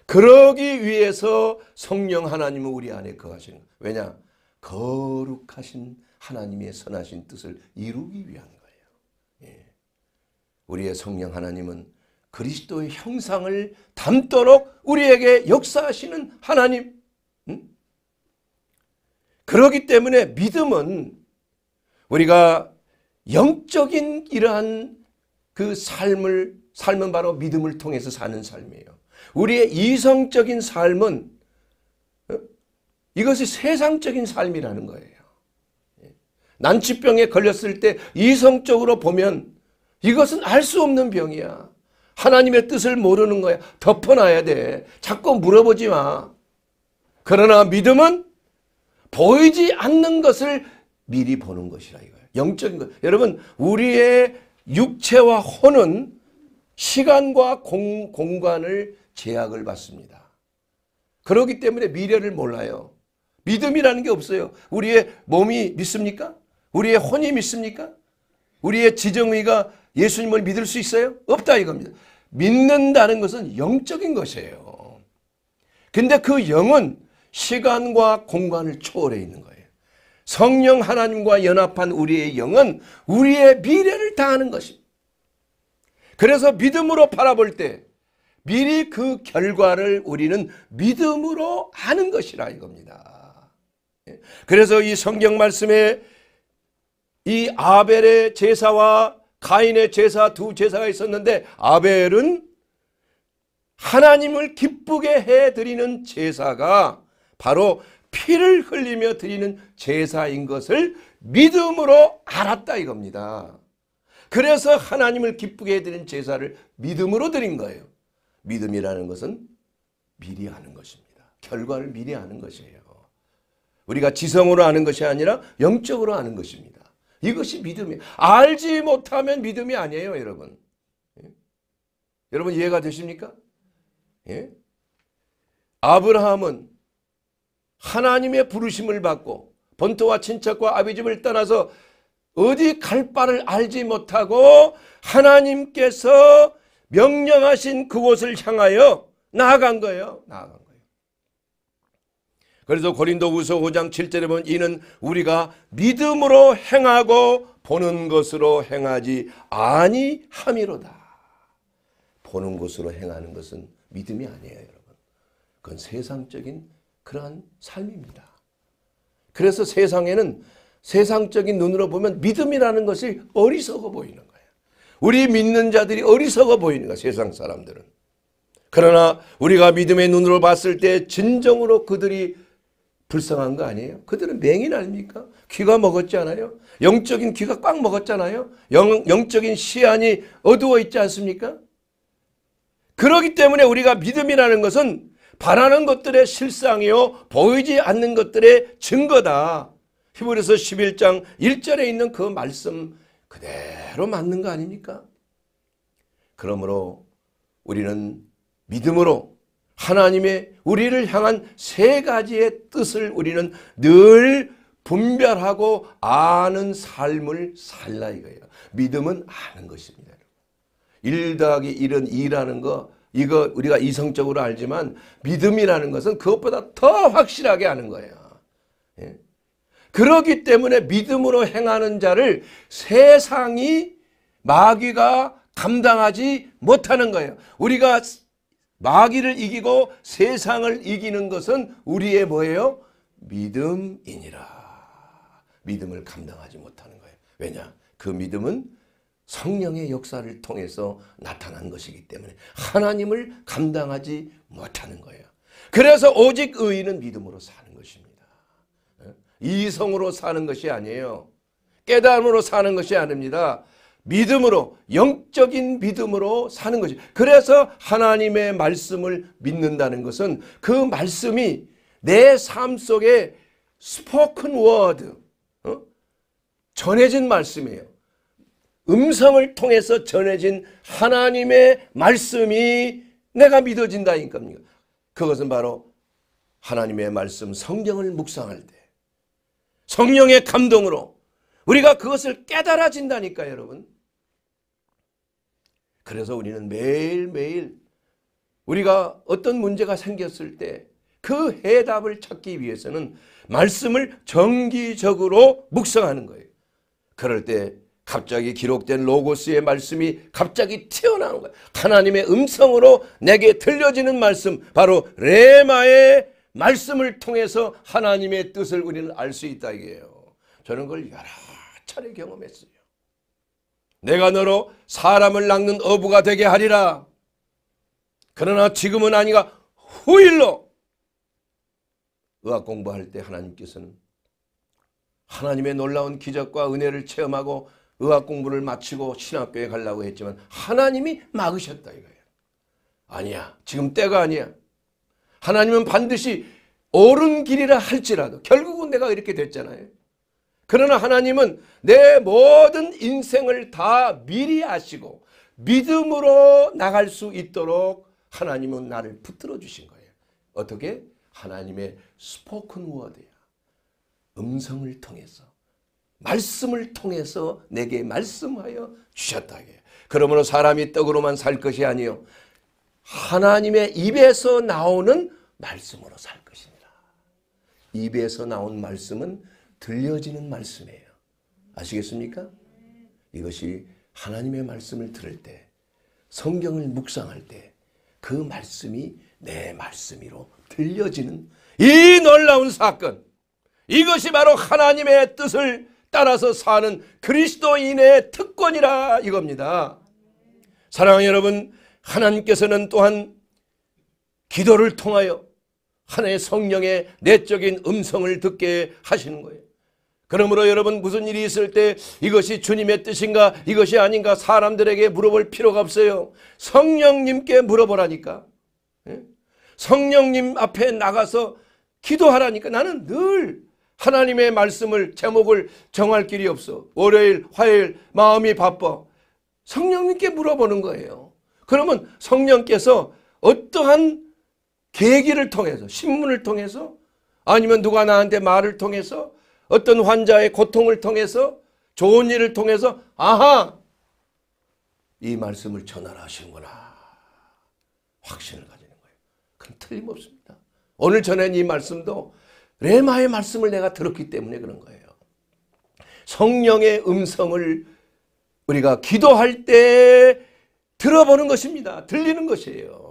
그러기 위해서 성령 하나님은 우리 안에 거하시는 거예요. 왜냐? 거룩하신 하나님의 선하신 뜻을 이루기 위한 거예요. 예. 우리의 성령 하나님은 그리스도의 형상을 담도록 우리에게 역사하시는 하나님. 음? 그러기 때문에 믿음은 우리가 영적인 이러한 그 삶을 삶은 바로 믿음을 통해서 사는 삶이에요. 우리의 이성적인 삶은 어? 이것이 세상적인 삶이라는 거예요. 난치병에 걸렸을 때 이성적으로 보면 이것은 알 수 없는 병이야. 하나님의 뜻을 모르는 거야. 덮어놔야 돼. 자꾸 물어보지 마. 그러나 믿음은 보이지 않는 것을 미리 보는 것이라 이거예요. 영적인 것. 여러분 우리의 육체와 혼은 시간과 공, 공간을 제약을 받습니다. 그렇기 때문에 미래를 몰라요. 믿음이라는 게 없어요. 우리의 몸이 믿습니까? 우리의 혼이 믿습니까? 우리의 지정의가 예수님을 믿을 수 있어요? 없다 이겁니다. 믿는다는 것은 영적인 것이에요. 근데 그 영은 시간과 공간을 초월해 있는 거예요. 성령 하나님과 연합한 우리의 영은 우리의 미래를 다하는 것입니다. 그래서 믿음으로 바라볼 때 미리 그 결과를 우리는 믿음으로 아는 것이라 이겁니다. 예. 그래서 이 성경 말씀에 이 아벨의 제사와 가인의 제사 두 제사가 있었는데 아벨은 하나님을 기쁘게 해드리는 제사가 바로 피를 흘리며 드리는 제사인 것을 믿음으로 알았다 이겁니다. 그래서 하나님을 기쁘게 해드리는 제사를 믿음으로 드린 거예요. 믿음이라는 것은 미리 아는 것입니다. 결과를 미리 아는 것이에요. 우리가 지성으로 아는 것이 아니라 영적으로 아는 것입니다. 이것이 믿음이 알지 못하면 믿음이 아니에요, 여러분. 예? 여러분 이해가 되십니까? 예? 아브라함은 하나님의 부르심을 받고 번토와 친척과 아비집을 떠나서 어디 갈 바를 알지 못하고 하나님께서 명령하신 그곳을 향하여 나아간 거예요. 나아간 거예요. 그래서 고린도후서 5장 7절에 보면 이는 우리가 믿음으로 행하고 보는 것으로 행하지 아니함이로다. 보는 것으로 행하는 것은 믿음이 아니에요, 여러분. 그건 세상적인 그러한 삶입니다. 그래서 세상에는 세상적인 눈으로 보면 믿음이라는 것이 어리석어 보이는 우리 믿는 자들이 어리석어 보이니까 세상 사람들은. 그러나 우리가 믿음의 눈으로 봤을 때 진정으로 그들이 불쌍한 거 아니에요? 그들은 맹인 아닙니까? 귀가 먹었지 않아요? 영적인 귀가 꽉 먹었잖아요? 영, 영적인 시안이 어두워 있지 않습니까? 그러기 때문에 우리가 믿음이라는 것은 바라는 것들의 실상이요 보이지 않는 것들의 증거다. 히브리서 11장 1절에 있는 그 말씀 그대로 맞는 거 아닙니까? 그러므로 우리는 믿음으로 하나님의 우리를 향한 세 가지의 뜻을 우리는 늘 분별하고 아는 삶을 살라 이거예요. 믿음은 아는 것입니다. 1 더하기 1은 2라는 거 이거 우리가 이성적으로 알지만 믿음이라는 것은 그것보다 더 확실하게 아는 거예요. 예? 그러기 때문에 믿음으로 행하는 자를 세상이 마귀가 감당하지 못하는 거예요. 우리가 마귀를 이기고 세상을 이기는 것은 우리의 뭐예요? 믿음이니라. 믿음을 감당하지 못하는 거예요. 왜냐? 그 믿음은 성령의 역사를 통해서 나타난 것이기 때문에 하나님을 감당하지 못하는 거예요. 그래서 오직 의인은 믿음으로 사는 이성으로 사는 것이 아니에요. 깨달음으로 사는 것이 아닙니다. 믿음으로 영적인 믿음으로 사는 것이 그래서 하나님의 말씀을 믿는다는 것은 그 말씀이 내 삶 속에 스포큰 워드 어? 전해진 말씀이에요. 음성을 통해서 전해진 하나님의 말씀이 내가 믿어진다니까요. 그것은 바로 하나님의 말씀 성경을 묵상할 때 성령의 감동으로 우리가 그것을 깨달아진다니까 여러분. 그래서 우리는 매일매일 우리가 어떤 문제가 생겼을 때 그 해답을 찾기 위해서는 말씀을 정기적으로 묵상하는 거예요. 그럴 때 갑자기 기록된 로고스의 말씀이 갑자기 튀어나오는 거예요. 하나님의 음성으로 내게 들려지는 말씀 바로 레마의 말씀을 통해서 하나님의 뜻을 우리는 알 수 있다 이게요. 저는 그걸 여러 차례 경험했어요. 내가 너로 사람을 낚는 어부가 되게 하리라. 그러나 지금은 아니가 후일로 의학 공부할 때 하나님께서는 하나님의 놀라운 기적과 은혜를 체험하고 의학 공부를 마치고 신학교에 가려고 했지만 하나님이 막으셨다 이거예요. 아니야. 지금 때가 아니야. 하나님은 반드시 옳은 길이라 할지라도 결국은 내가 이렇게 됐잖아요. 그러나 하나님은 내 모든 인생을 다 미리 아시고 믿음으로 나갈 수 있도록 하나님은 나를 붙들어 주신 거예요. 어떻게? 하나님의 스포큰 워드야. 음성을 통해서 말씀을 통해서 내게 말씀하여 주셨다. 그러므로 사람이 떡으로만 살 것이 아니요 하나님의 입에서 나오는 말씀으로 살 것입니다. 입에서 나온 말씀은 들려지는 말씀이에요. 아시겠습니까? 이것이 하나님의 말씀을 들을 때, 성경을 묵상할 때, 그 말씀이 내 말씀이로 들려지는 이 놀라운 사건. 이것이 바로 하나님의 뜻을 따라서 사는 그리스도인의 특권이라 이겁니다. 사랑하는 여러분, 하나님께서는 또한 기도를 통하여 하나의 성령의 내적인 음성을 듣게 하시는 거예요. 그러므로 여러분 무슨 일이 있을 때 이것이 주님의 뜻인가 이것이 아닌가 사람들에게 물어볼 필요가 없어요. 성령님께 물어보라니까. 예? 성령님 앞에 나가서 기도하라니까 나는 늘 하나님의 말씀을 제목을 정할 길이 없어. 월요일 화요일 마음이 바빠. 성령님께 물어보는 거예요. 그러면 성령께서 어떠한 계기를 통해서 신문을 통해서 아니면 누가 나한테 말을 통해서 어떤 환자의 고통을 통해서 좋은 일을 통해서 아하 이 말씀을 전하라 하시는구나 확신을 가지는 거예요. 그럼 틀림없습니다. 오늘 전한 이 말씀도 레마의 말씀을 내가 들었기 때문에 그런 거예요. 성령의 음성을 우리가 기도할 때 들어보는 것입니다. 들리는 것이에요.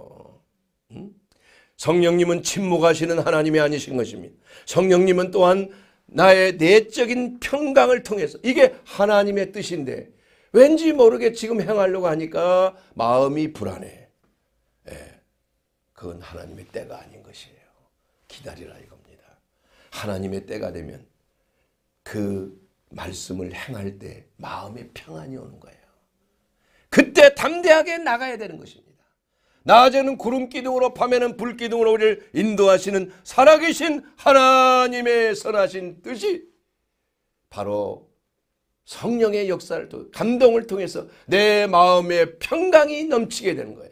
성령님은 침묵하시는 하나님이 아니신 것입니다. 성령님은 또한 나의 내적인 평강을 통해서 이게 하나님의 뜻인데 왠지 모르게 지금 행하려고 하니까 마음이 불안해. 예, 그건 하나님의 때가 아닌 것이에요. 기다리라 이겁니다. 하나님의 때가 되면 그 말씀을 행할 때 마음의 평안이 오는 거예요. 그때 담대하게 나가야 되는 것입니다. 낮에는 구름 기둥으로 밤에는 불 기둥으로 우리를 인도하시는 살아계신 하나님의 선하신 뜻이 바로 성령의 역사를 통 감동을 통해서 내 마음에 평강이 넘치게 되는 거예요.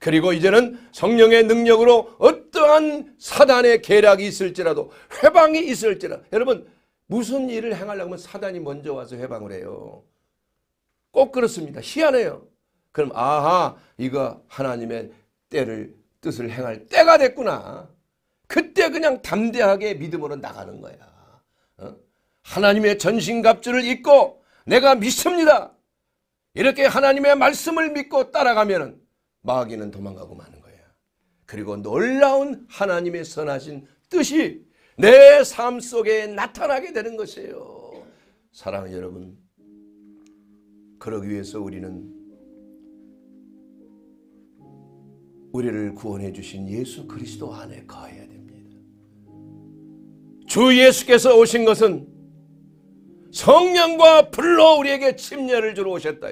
그리고 이제는 성령의 능력으로 어떠한 사단의 계략이 있을지라도 회방이 있을지라도 여러분 무슨 일을 행하려면 사단이 먼저 와서 회방을 해요. 꼭 그렇습니다. 희한해요. 그럼 아하 이거 하나님의 때를 뜻을 행할 때가 됐구나. 그때 그냥 담대하게 믿음으로 나가는 거야. 어? 하나님의 전신갑주를 입고 내가 믿습니다. 이렇게 하나님의 말씀을 믿고 따라가면 마귀는 도망가고 마는 거야. 그리고 놀라운 하나님의 선하신 뜻이 내 삶 속에 나타나게 되는 것이에요. 사랑하는 여러분, 그러기 위해서 우리는 우리를 구원해 주신 예수 그리스도 안에 거해야 됩니다. 주 예수께서 오신 것은 성령과 불로 우리에게 침례를 주러 오셨다.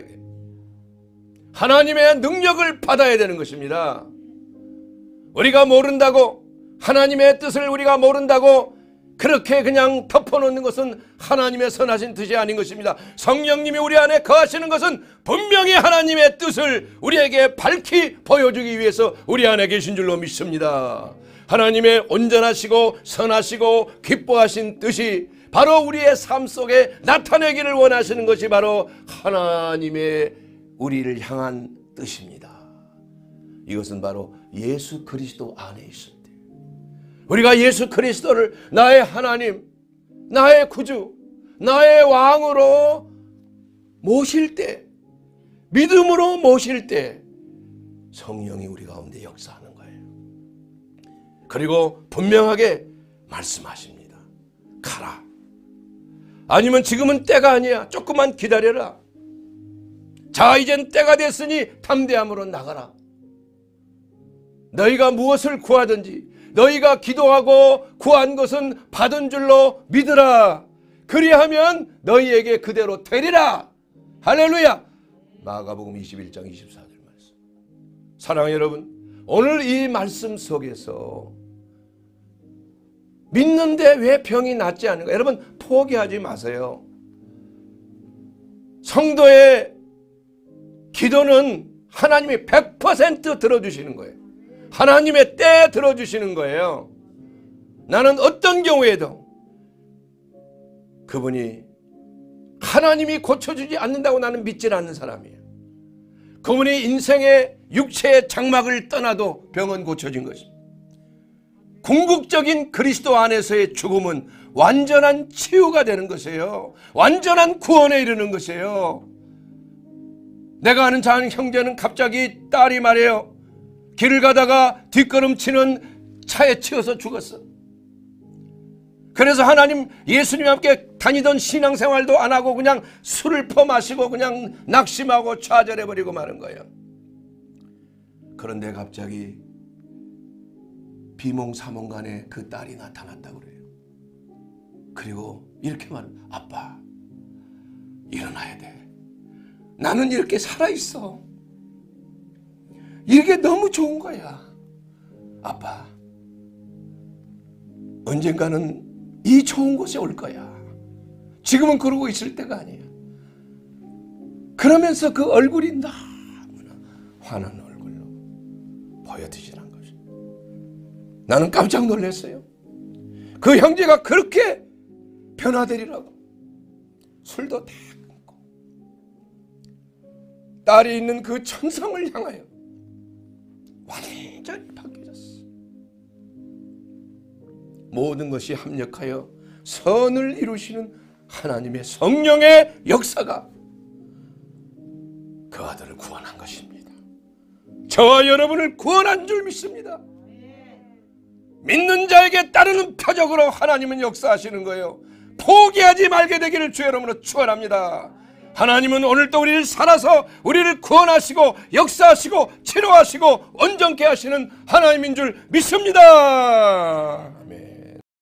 하나님의 능력을 받아야 되는 것입니다. 우리가 모른다고 하나님의 뜻을 우리가 모른다고 그렇게 그냥 덮어놓는 것은 하나님의 선하신 뜻이 아닌 것입니다. 성령님이 우리 안에 거하시는 것은 분명히 하나님의 뜻을 우리에게 밝히 보여주기 위해서 우리 안에 계신 줄로 믿습니다. 하나님의 온전하시고 선하시고 기뻐하신 뜻이 바로 우리의 삶 속에 나타내기를 원하시는 것이 바로 하나님의 우리를 향한 뜻입니다. 이것은 바로 예수 그리스도 안에 있습니다. 우리가 예수 그리스도를 나의 하나님, 나의 구주, 나의 왕으로 모실 때, 믿음으로 모실 때, 성령이 우리 가운데 역사하는 거예요. 그리고 분명하게 말씀하십니다. 가라. 아니면 지금은 때가 아니야. 조금만 기다려라. 자, 이젠 때가 됐으니 담대함으로 나가라. 너희가 무엇을 구하든지 너희가 기도하고 구한 것은 받은 줄로 믿으라. 그리하면 너희에게 그대로 되리라. 할렐루야. 마가복음 21장 24절 말씀. 사랑하 여러분, 오늘 이 말씀 속에서 믿는데 왜 병이 낫지 않는가? 여러분 포기하지 마세요. 성도의 기도는 하나님이 100% 들어주시는 거예요. 하나님의 때 들어주시는 거예요. 나는 어떤 경우에도 그분이 하나님이 고쳐주지 않는다고 나는 믿질 않는 사람이에요. 그분이 인생의 육체의 장막을 떠나도 병은 고쳐진 것입니다. 궁극적인 그리스도 안에서의 죽음은 완전한 치유가 되는 것이에요. 완전한 구원에 이르는 것이에요. 내가 아는 자한 형제는 갑자기 딸이 말해요. 길을 가다가 뒷걸음치는 차에 치여서 죽었어. 그래서 하나님 예수님과 함께 다니던 신앙생활도 안 하고 그냥 술을 퍼마시고 그냥 낙심하고 좌절해버리고 마는 거예요. 그런데 갑자기 비몽사몽간에 그 딸이 나타났다 그래요. 그리고 이렇게 말 아빠 일어나야 돼. 나는 이렇게 살아있어. 이게 너무 좋은 거야. 아빠, 언젠가는 이 좋은 곳에 올 거야. 지금은 그러고 있을 때가 아니야. 그러면서 그 얼굴이 너무나 환한 얼굴로 보여지시는 거죠. 나는 깜짝 놀랐어요. 그 형제가 그렇게 변화되리라고. 술도 다 끊고. 딸이 있는 그 천성을 향하여 완전히 바뀌어졌어. 모든 것이 합력하여 선을 이루시는 하나님의 성령의 역사가 그 아들을 구원한 것입니다. 저와 여러분을 구원한 줄 믿습니다. 믿는 자에게 따르는 표적으로 하나님은 역사하시는 거예요. 포기하지 말게 되기를 주의 이름으로 축원합니다. 하나님은 오늘도 우리를 살아서 우리를 구원하시고 역사하시고 치료하시고 온전케 하시는 하나님인 줄 믿습니다.